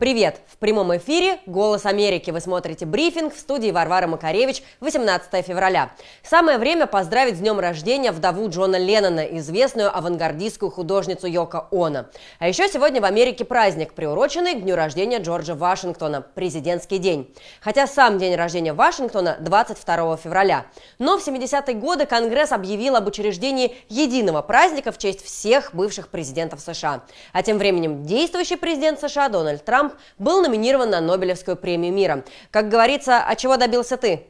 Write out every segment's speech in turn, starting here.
Привет! В прямом эфире «Голос Америки». Вы смотрите брифинг в студии Варвара Макаревич 18 февраля. Самое время поздравить с днем рождения вдову Джона Леннона, известную авангардистскую художницу Йоко Оно. А еще сегодня в Америке праздник, приуроченный к дню рождения Джорджа Вашингтона, президентский день. Хотя сам день рождения Вашингтона 22 февраля. Но в 70-е годы Конгресс объявил об учреждении единого праздника в честь всех бывших президентов США. А тем временем действующий президент США Дональд Трамп был номинирован на Нобелевскую премию мира. Как говорится, а чего добился ты?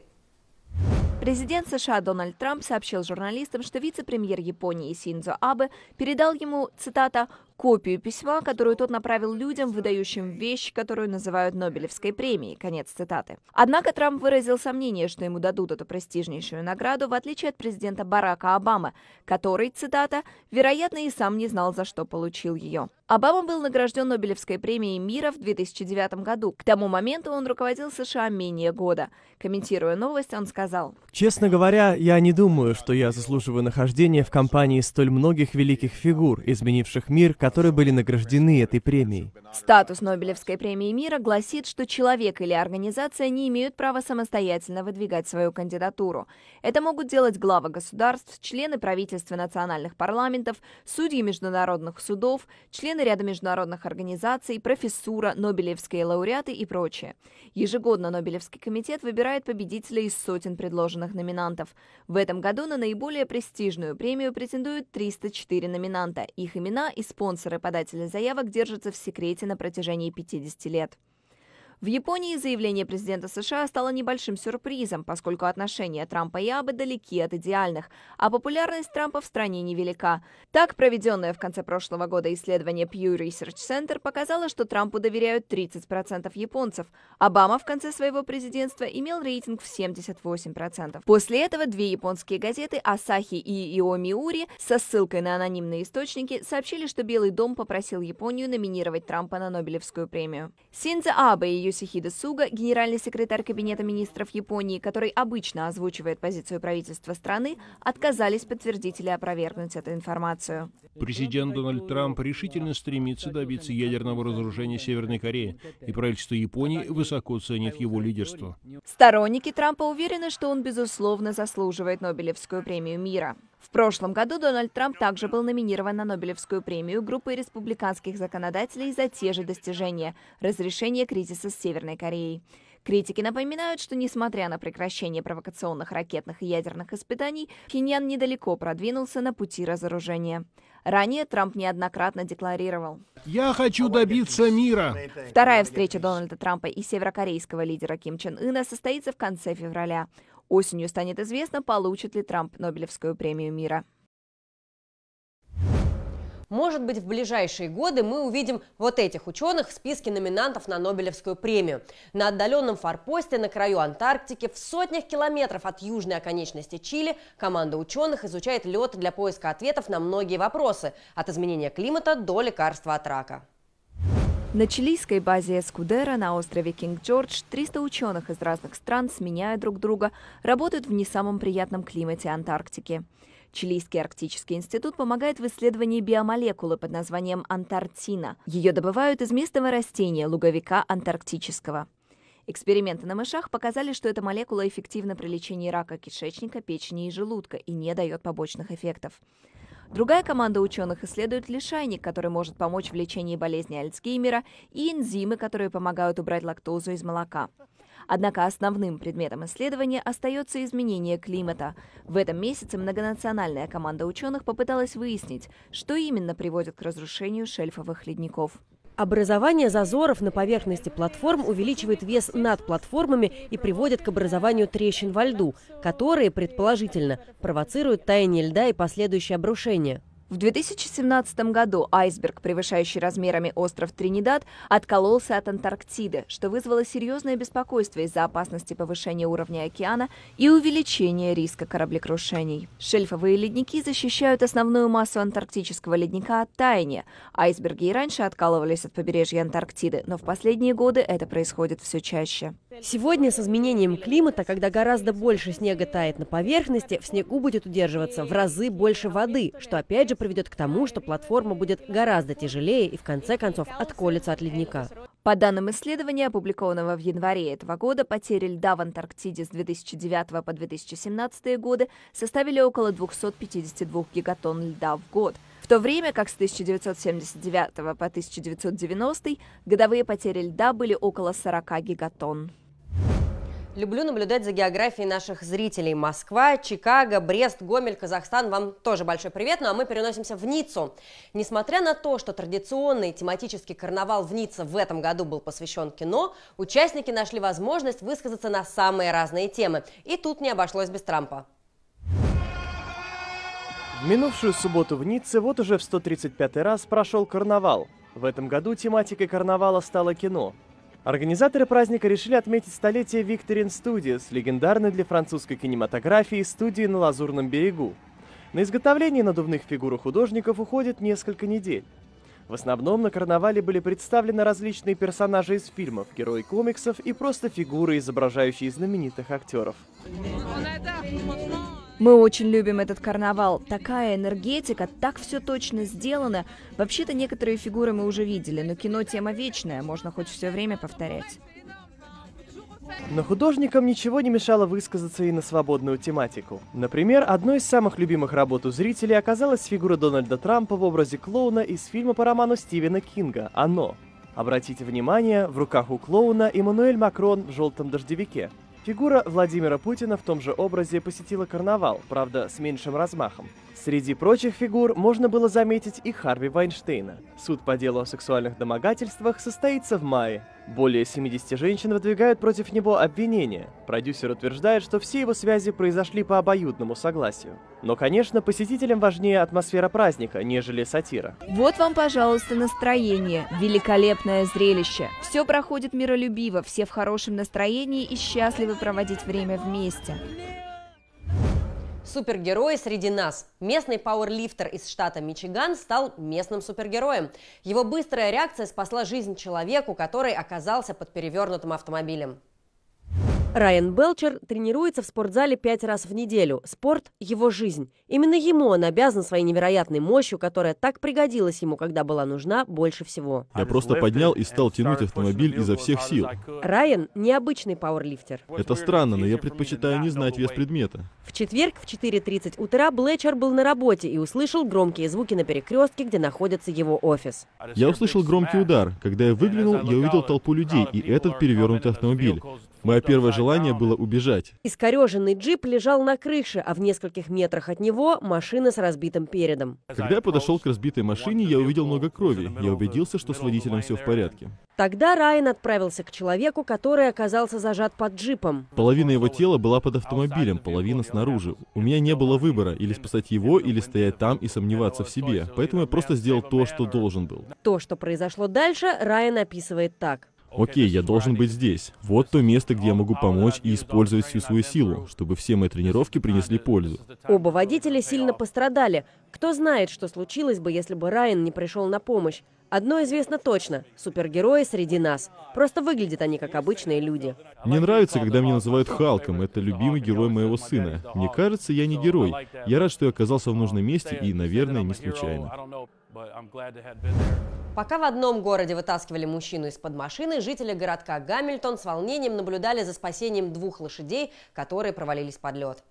Президент США Дональд Трамп сообщил журналистам, что вице-премьер Японии Синзо Абе передал ему, цитата, копию письма, которую тот направил людям, выдающим вещь, которую называют Нобелевской премией. Конец цитаты. Однако Трамп выразил сомнение, что ему дадут эту престижнейшую награду, в отличие от президента Барака Обамы, который, цитата, вероятно, и сам не знал, за что получил ее. Обама был награжден Нобелевской премией мира в 2009 году. К тому моменту он руководил США менее года. Комментируя новость, он сказал, Честно говоря, я не думаю, что я заслуживаю нахождения в компании столь многих великих фигур, изменивших мир, которые были награждены этой премией. Статус Нобелевской премии мира гласит, что человек или организация не имеют права самостоятельно выдвигать свою кандидатуру. Это могут делать главы государств, члены правительства национальных парламентов, судьи международных судов, члены ряда международных организаций, профессура, нобелевские лауреаты и прочее. Ежегодно Нобелевский комитет выбирает победителя из сотен предложенных предложенных номинантов. В этом году на наиболее престижную премию претендуют 304 номинанта. Их имена и спонсоры подателей заявок держатся в секрете на протяжении 50 лет. В Японии заявление президента США стало небольшим сюрпризом, поскольку отношения Трампа и Абы далеки от идеальных, а популярность Трампа в стране невелика. Так, проведенное в конце прошлого года исследование Pew Research Center показало, что Трампу доверяют 30% японцев. Обама в конце своего президентства имел рейтинг в 78%. После этого две японские газеты «Асахи» и «Ио со ссылкой на анонимные источники сообщили, что Белый дом попросил Японию номинировать Трампа на Нобелевскую премию. Синдзо Абе и Юсихида Суга, генеральный секретарь Кабинета министров Японии, который обычно озвучивает позицию правительства страны, отказались подтвердить или опровергнуть эту информацию. Президент Дональд Трамп решительно стремится добиться ядерного разоружения Северной Кореи, и правительство Японии высоко ценит его лидерство. Сторонники Трампа уверены, что он, безусловно, заслуживает Нобелевскую премию мира. В прошлом году Дональд Трамп также был номинирован на Нобелевскую премию группы республиканских законодателей за те же достижения – разрешение кризиса с Северной Кореей. Критики напоминают, что несмотря на прекращение провокационных ракетных и ядерных испытаний, Пхеньян недалеко продвинулся на пути разоружения. Ранее Трамп неоднократно декларировал. «Я хочу добиться мира». Вторая встреча Дональда Трампа и северокорейского лидера Ким Чен Ына состоится в конце февраля. Осенью станет известно, получит ли Трамп Нобелевскую премию мира. Может быть, в ближайшие годы мы увидим вот этих ученых в списке номинантов на Нобелевскую премию. На отдаленном форпосте на краю Антарктики в сотнях километров от южной оконечности Чили команда ученых изучает лед для поиска ответов на многие вопросы – от изменения климата до лекарства от рака. На чилийской базе Эскудера на острове Кинг-Джордж 300 ученых из разных стран, сменяя друг друга, работают в не самом приятном климате Антарктики. Чилийский арктический институт помогает в исследовании биомолекулы под названием антартина. Ее добывают из местного растения – луговика антарктического. Эксперименты на мышах показали, что эта молекула эффективна при лечении рака кишечника, печени и желудка и не дает побочных эффектов. Другая команда ученых исследует лишайник, который может помочь в лечении болезни Альцгеймера, и энзимы, которые помогают убрать лактозу из молока. Однако основным предметом исследования остается изменение климата. В этом месяце многонациональная команда ученых попыталась выяснить, что именно приводит к разрушению шельфовых ледников. Образование зазоров на поверхности платформ увеличивает вес над платформами и приводит к образованию трещин во льду, которые, предположительно, провоцируют таяние льда и последующее обрушение. В 2017 году айсберг, превышающий размерами остров Тринидад, откололся от Антарктиды, что вызвало серьезное беспокойство из-за опасности повышения уровня океана и увеличения риска кораблекрушений. Шельфовые ледники защищают основную массу антарктического ледника от таяния. Айсберги и раньше откалывались от побережья Антарктиды, но в последние годы это происходит все чаще. Сегодня с изменением климата, когда гораздо больше снега тает на поверхности, в снегу будет удерживаться в разы больше воды, что опять же приведет к тому, что платформа будет гораздо тяжелее и в конце концов отколется от ледника. По данным исследования, опубликованного в январе этого года, потери льда в Антарктиде с 2009 по 2017 годы составили около 252 гигатонн льда в год – в то время как с 1979 по 1990 годовые потери льда были около 40 гигатонн. Люблю наблюдать за географией наших зрителей. Москва, Чикаго, Брест, Гомель, Казахстан. Вам тоже большой привет. Ну а мы переносимся в Ниццу. Несмотря на то, что традиционный тематический карнавал в Ницце в этом году был посвящен кино, участники нашли возможность высказаться на самые разные темы. И тут не обошлось без Трампа. В минувшую субботу в Ницце вот уже в 135 раз прошел карнавал. В этом году тематикой карнавала стало кино. Организаторы праздника решили отметить столетие Викторин студиес, легендарной для французской кинематографии студии на Лазурном берегу. На изготовление надувных фигур художников уходит несколько недель. В основном на карнавале были представлены различные персонажи из фильмов, герои комиксов и просто фигуры, изображающие знаменитых актеров. Мы очень любим этот карнавал. Такая энергетика, так все точно сделано. Вообще-то некоторые фигуры мы уже видели, но кино тема вечная, можно хоть все время повторять. Но художникам ничего не мешало высказаться и на свободную тематику. Например, одной из самых любимых работ у зрителей оказалась фигура Дональда Трампа в образе клоуна из фильма по роману Стивена Кинга «Оно». Обратите внимание, в руках у клоуна Эммануэль Макрон в желтом дождевике, Фигура Владимира Путина в том же образе посетила карнавал, правда, с меньшим размахом. Среди прочих фигур можно было заметить и Харви Вайнштейна. Суд по делу о сексуальных домогательствах состоится в мае, более 70 женщин выдвигают против него обвинения. Продюсер утверждает, что все его связи произошли по обоюдному согласию. Но, конечно, посетителям важнее атмосфера праздника, нежели сатира. Вот вам, пожалуйста, настроение. Великолепное зрелище. Все проходит миролюбиво, все в хорошем настроении и счастливы проводить время вместе. Супергерой среди нас. Местный пауэрлифтер из штата Мичиган стал местным супергероем. Его быстрая реакция спасла жизнь человеку, который оказался под перевернутым автомобилем. Райан Белчер тренируется в спортзале пять раз в неделю. Спорт – его жизнь. Именно ему он обязан своей невероятной мощью, которая так пригодилась ему, когда была нужна больше всего. Я просто поднял и стал тянуть автомобиль изо всех сил. Райан – необычный пауэрлифтер. Это странно, но я предпочитаю не знать вес предмета. В четверг в 4.30 утра Блэчер был на работе и услышал громкие звуки на перекрестке, где находится его офис. Я услышал громкий удар. Когда я выглянул, я увидел толпу людей и этот перевернутый автомобиль. Мое первое желание было убежать. Искореженный джип лежал на крыше, а в нескольких метрах от него машина с разбитым передом. Когда я подошел к разбитой машине, я увидел много крови. Я убедился, что с водителем все в порядке. Тогда Райан отправился к человеку, который оказался зажат под джипом. Половина его тела была под автомобилем, половина снаружи. У меня не было выбора, или спасать его, или стоять там и сомневаться в себе. Поэтому я просто сделал то, что должен был. То, что произошло дальше, Райан описывает так окей, я должен быть здесь. Вот то место, где я могу помочь и использовать всю свою силу, чтобы все мои тренировки принесли пользу. Оба водителя сильно пострадали. Кто знает, что случилось бы, если бы Райан не пришел на помощь. Одно известно точно — супергерои среди нас. Просто выглядят они как обычные люди. Мне нравится, когда меня называют Халком. Это любимый герой моего сына. Мне кажется, я не герой. Я рад, что я оказался в нужном месте и, наверное, не случайно. Пока в одном городе вытаскивали мужчину из-под машины, жители городка Гамильтон с волнением наблюдали за спасением двух лошадей, которые провалились под лед.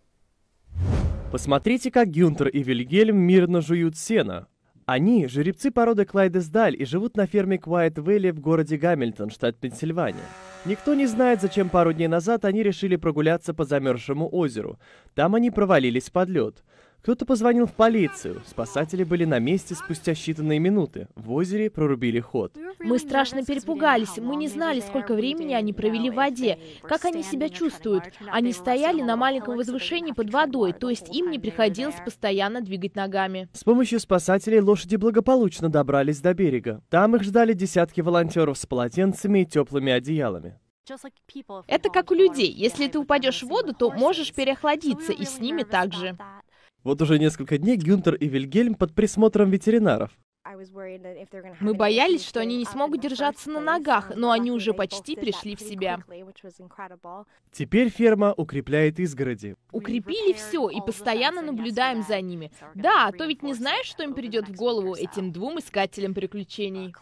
Посмотрите, как Гюнтер и Вильгельм мирно жуют сено. Они – жеребцы породы Клайдесдаль и живут на ферме Квайт Вэлли в городе Гамильтон, штат Пенсильвания. Никто не знает, зачем пару дней назад они решили прогуляться по замерзшему озеру. Там они провалились под лед – кто-то позвонил в полицию. Спасатели были на месте спустя считанные минуты. В озере прорубили ход. Мы страшно перепугались. Мы не знали, сколько времени они провели в воде, как они себя чувствуют. Они стояли на маленьком возвышении под водой, то есть им не приходилось постоянно двигать ногами. С помощью спасателей лошади благополучно добрались до берега. Там их ждали десятки волонтеров с полотенцами и теплыми одеялами. Это как у людей. Если ты упадешь в воду, то можешь переохладиться, и с ними также. Вот уже несколько дней Гюнтер и Вильгельм под присмотром ветеринаров. Мы боялись, что они не смогут держаться на ногах, но они уже почти пришли в себя. Теперь ферма укрепляет изгороди. Укрепили все и постоянно наблюдаем за ними. Да, а то ведь не знаешь, что им придет в голову этим двум искателям приключений.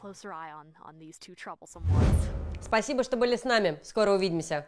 Спасибо, что были с нами. Скоро увидимся.